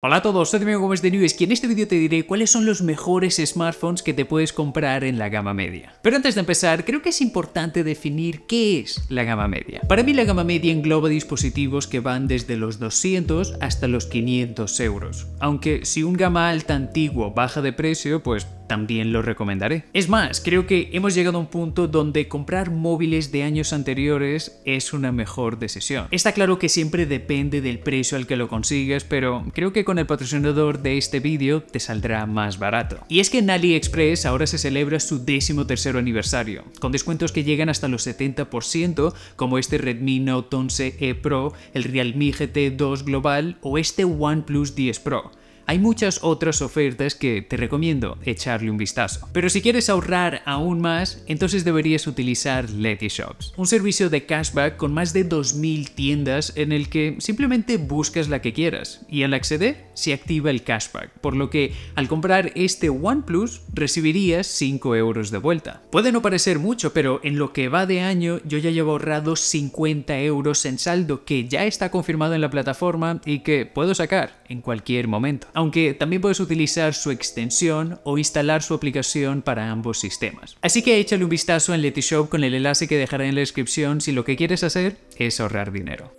Hola a todos, soy Domingo Gómez de News y en este vídeo te diré cuáles son los mejores smartphones que te puedes comprar en la gama media. Pero antes de empezar, creo que es importante definir qué es la gama media. Para mí la gama media engloba dispositivos que van desde los 200 hasta los 500 euros. Aunque si un gama alta antiguo baja de precio, pues también lo recomendaré. Es más, creo que hemos llegado a un punto donde comprar móviles de años anteriores es una mejor decisión. Está claro que siempre depende del precio al que lo consigas, pero creo que con el patrocinador de este vídeo te saldrá más barato. Y es que en AliExpress ahora se celebra su décimo tercero aniversario, con descuentos que llegan hasta los 70%, como este Redmi Note 11e e Pro, el Realme GT2 Global o este OnePlus 10 Pro. Hay muchas otras ofertas que te recomiendo echarle un vistazo. Pero si quieres ahorrar aún más, entonces deberías utilizar Letyshops, un servicio de cashback con más de 2.000 tiendas en el que simplemente buscas la que quieras y al acceder se activa el cashback, por lo que al comprar este OnePlus recibirías 5 euros de vuelta. Puede no parecer mucho, pero en lo que va de año yo ya llevo ahorrado 50 euros en saldo que ya está confirmado en la plataforma y que puedo sacar en cualquier momento aunque también puedes utilizar su extensión o instalar su aplicación para ambos sistemas. Así que échale un vistazo en Letyshop con el enlace que dejaré en la descripción si lo que quieres hacer es ahorrar dinero.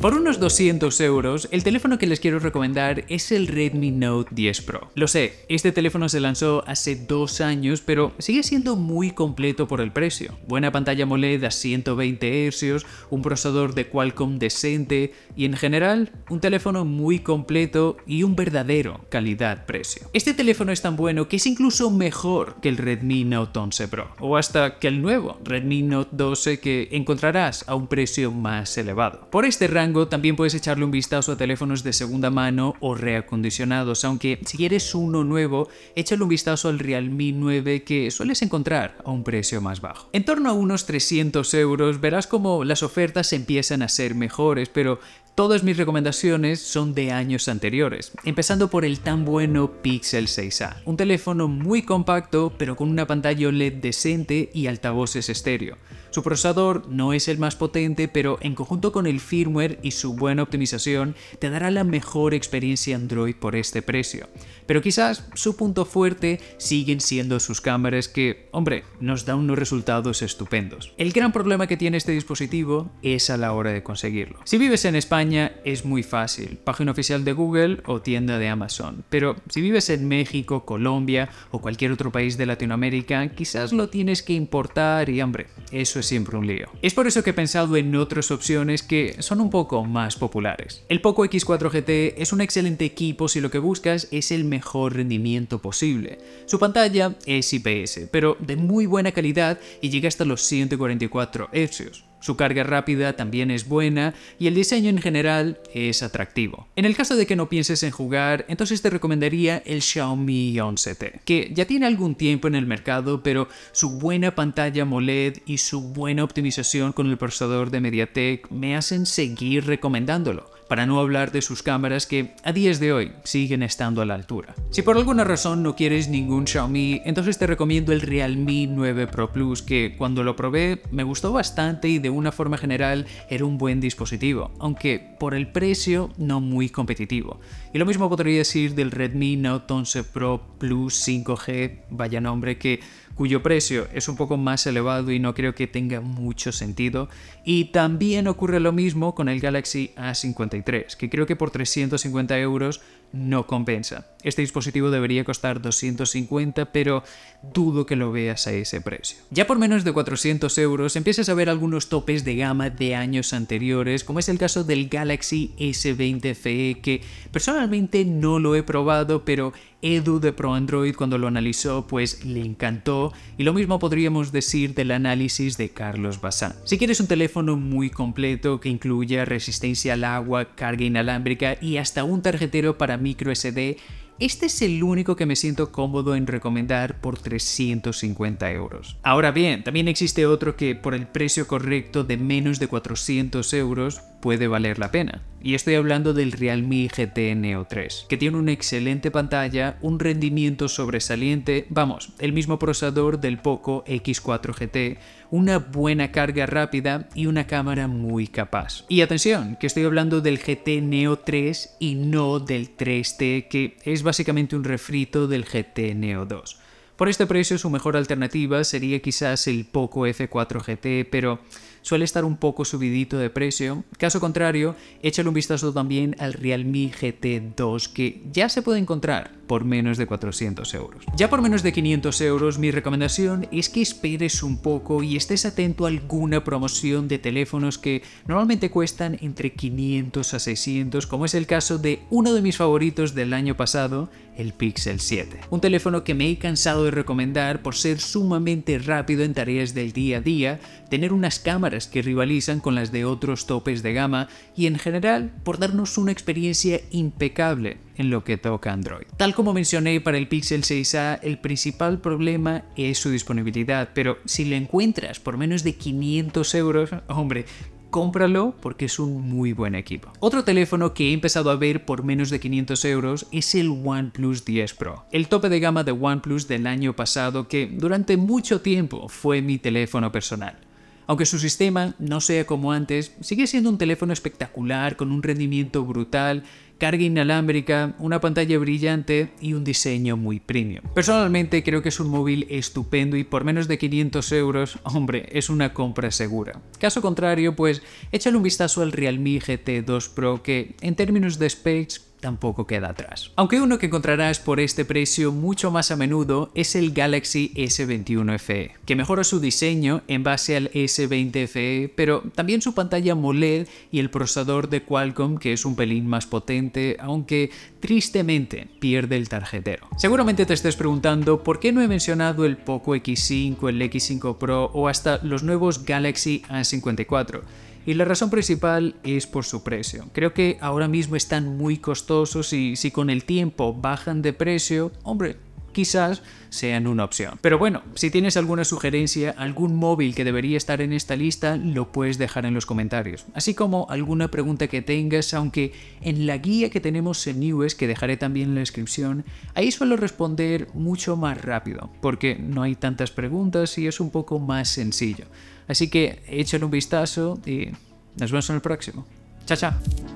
Por unos 200 euros, el teléfono que les quiero recomendar es el Redmi Note 10 Pro. Lo sé, este teléfono se lanzó hace dos años, pero sigue siendo muy completo por el precio. Buena pantalla AMOLED a 120 Hz, un procesador de Qualcomm decente y en general un teléfono muy completo y un verdadero calidad-precio. Este teléfono es tan bueno que es incluso mejor que el Redmi Note 11 Pro o hasta que el nuevo Redmi Note 12 que encontrarás a un precio más elevado. Por este rango también puedes echarle un vistazo a teléfonos de segunda mano o reacondicionados, aunque si quieres uno nuevo, échale un vistazo al Realme 9 que sueles encontrar a un precio más bajo. En torno a unos 300 euros verás como las ofertas empiezan a ser mejores, pero Todas mis recomendaciones son de años anteriores, empezando por el tan bueno Pixel 6a, un teléfono muy compacto pero con una pantalla OLED decente y altavoces estéreo. Su procesador no es el más potente, pero en conjunto con el firmware y su buena optimización te dará la mejor experiencia Android por este precio pero quizás su punto fuerte siguen siendo sus cámaras que, hombre, nos dan unos resultados estupendos. El gran problema que tiene este dispositivo es a la hora de conseguirlo. Si vives en España es muy fácil, página oficial de Google o tienda de Amazon, pero si vives en México, Colombia o cualquier otro país de Latinoamérica, quizás lo tienes que importar y, hombre, eso es siempre un lío. Es por eso que he pensado en otras opciones que son un poco más populares. El Poco X4 GT es un excelente equipo si lo que buscas es el mejor rendimiento posible. Su pantalla es IPS, pero de muy buena calidad y llega hasta los 144 Hz. Su carga rápida también es buena y el diseño en general es atractivo. En el caso de que no pienses en jugar, entonces te recomendaría el Xiaomi 11T, que ya tiene algún tiempo en el mercado, pero su buena pantalla moled y su buena optimización con el procesador de MediaTek me hacen seguir recomendándolo para no hablar de sus cámaras que a día de hoy siguen estando a la altura. Si por alguna razón no quieres ningún Xiaomi, entonces te recomiendo el Realme 9 Pro Plus que cuando lo probé me gustó bastante y de una forma general era un buen dispositivo, aunque por el precio no muy competitivo. Y lo mismo podría decir del Redmi Note 11 Pro Plus 5G, vaya nombre que cuyo precio es un poco más elevado y no creo que tenga mucho sentido. Y también ocurre lo mismo con el Galaxy A53, que creo que por 350 euros no compensa. Este dispositivo debería costar 250, pero dudo que lo veas a ese precio. Ya por menos de 400 euros empiezas a ver algunos topes de gama de años anteriores, como es el caso del Galaxy S20 FE, que personalmente no lo he probado, pero Edu de Pro Android cuando lo analizó pues le encantó y lo mismo podríamos decir del análisis de Carlos Bazán. Si quieres un teléfono muy completo que incluya resistencia al agua, carga inalámbrica y hasta un tarjetero para micro SD, este es el único que me siento cómodo en recomendar por 350 euros. Ahora bien, también existe otro que por el precio correcto de menos de 400 euros puede valer la pena. Y estoy hablando del Realme GT Neo 3, que tiene una excelente pantalla, un rendimiento sobresaliente, vamos, el mismo procesador del Poco X4 GT, una buena carga rápida y una cámara muy capaz. Y atención, que estoy hablando del GT Neo 3 y no del 3T, que es básicamente un refrito del GT Neo 2. Por este precio su mejor alternativa sería quizás el Poco F4 GT, pero suele estar un poco subidito de precio. Caso contrario, échale un vistazo también al Realme GT2 que ya se puede encontrar por menos de 400 euros. Ya por menos de 500 euros, mi recomendación es que esperes un poco y estés atento a alguna promoción de teléfonos que normalmente cuestan entre 500 a 600, como es el caso de uno de mis favoritos del año pasado, el Pixel 7. Un teléfono que me he cansado de recomendar por ser sumamente rápido en tareas del día a día, tener unas cámaras que rivalizan con las de otros topes de gama y en general por darnos una experiencia impecable en lo que toca Android. Tal como mencioné para el Pixel 6a, el principal problema es su disponibilidad, pero si lo encuentras por menos de 500 euros, hombre, cómpralo porque es un muy buen equipo. Otro teléfono que he empezado a ver por menos de 500 euros es el OnePlus 10 Pro, el tope de gama de OnePlus del año pasado que durante mucho tiempo fue mi teléfono personal. Aunque su sistema no sea como antes, sigue siendo un teléfono espectacular con un rendimiento brutal carga inalámbrica, una pantalla brillante y un diseño muy premium. Personalmente creo que es un móvil estupendo y por menos de 500 euros, hombre, es una compra segura. Caso contrario, pues échale un vistazo al Realme GT2 Pro que en términos de specs tampoco queda atrás. Aunque uno que encontrarás por este precio mucho más a menudo es el Galaxy S21 FE, que mejora su diseño en base al S20 FE, pero también su pantalla MOLED y el procesador de Qualcomm que es un pelín más potente, aunque tristemente pierde el tarjetero. Seguramente te estés preguntando por qué no he mencionado el Poco X5, el X5 Pro o hasta los nuevos Galaxy A54. Y la razón principal es por su precio. Creo que ahora mismo están muy costosos y si con el tiempo bajan de precio, hombre, quizás sean una opción. Pero bueno, si tienes alguna sugerencia, algún móvil que debería estar en esta lista, lo puedes dejar en los comentarios, así como alguna pregunta que tengas, aunque en la guía que tenemos en News, que dejaré también en la descripción, ahí suelo responder mucho más rápido, porque no hay tantas preguntas y es un poco más sencillo. Así que échale un vistazo y nos vemos en el próximo. Chao, chao.